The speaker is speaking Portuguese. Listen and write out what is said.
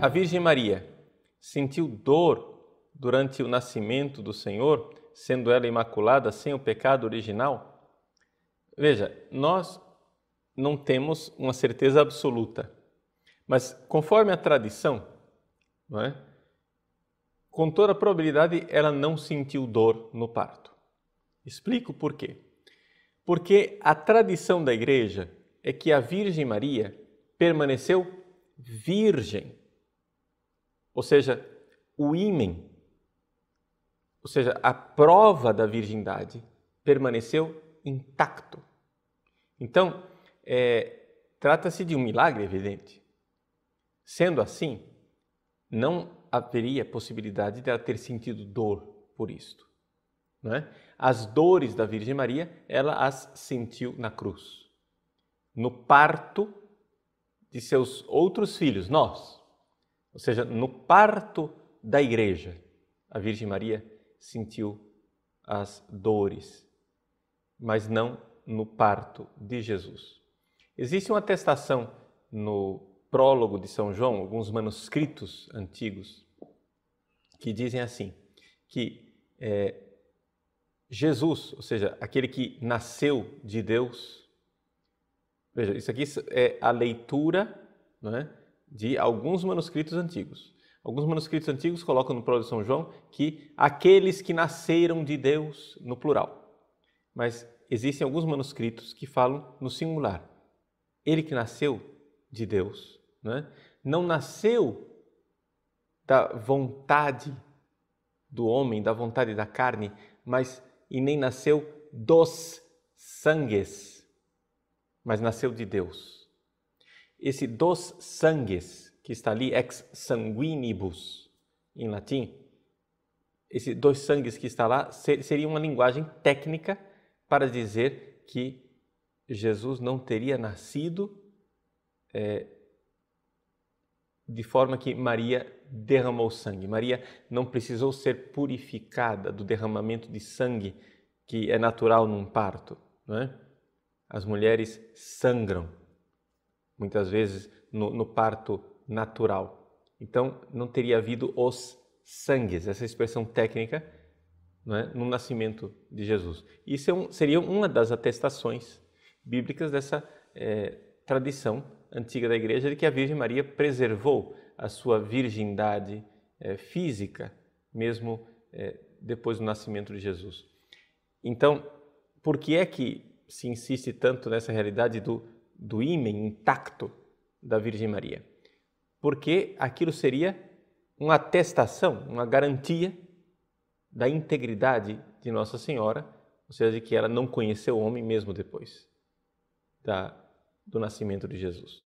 a Virgem Maria sentiu dor durante o nascimento do Senhor, sendo ela imaculada sem o pecado original? Veja, nós não temos uma certeza absoluta, mas conforme a tradição, não é? com toda a probabilidade ela não sentiu dor no parto. Explico por quê. Porque a tradição da igreja é que a Virgem Maria permaneceu virgem ou seja, o ímen, ou seja, a prova da virgindade permaneceu intacto. Então, é, trata-se de um milagre evidente. Sendo assim, não haveria possibilidade de ela ter sentido dor por isto. Não é? As dores da Virgem Maria, ela as sentiu na cruz. No parto de seus outros filhos, nós, ou seja, no parto da igreja, a Virgem Maria sentiu as dores, mas não no parto de Jesus. Existe uma atestação no prólogo de São João, alguns manuscritos antigos, que dizem assim: que é, Jesus, ou seja, aquele que nasceu de Deus, veja, isso aqui é a leitura não é, de alguns manuscritos antigos. Alguns manuscritos antigos colocam no prólogo de São João que aqueles que nasceram de Deus no plural. Mas existem alguns manuscritos que falam no singular. Ele que nasceu de Deus, né? não nasceu da vontade do homem, da vontade da carne, mas e nem nasceu dos sangues, mas nasceu de Deus esse dos sangues, que está ali, ex sanguinibus, em latim, esse dos sangues que está lá seria uma linguagem técnica para dizer que Jesus não teria nascido é, de forma que Maria derramou sangue. Maria não precisou ser purificada do derramamento de sangue que é natural num parto. Não é? As mulheres sangram muitas vezes no, no parto natural. Então, não teria havido os sangues, essa é expressão técnica, né, no nascimento de Jesus. Isso é um, seria uma das atestações bíblicas dessa é, tradição antiga da Igreja de que a Virgem Maria preservou a sua virgindade é, física, mesmo eh, depois do nascimento de Jesus. Então, por que é que se insiste tanto nessa realidade do do ímen intacto da Virgem Maria, porque aquilo seria uma atestação, uma garantia da integridade de Nossa Senhora, ou seja, de que ela não conheceu o homem mesmo depois da, do nascimento de Jesus.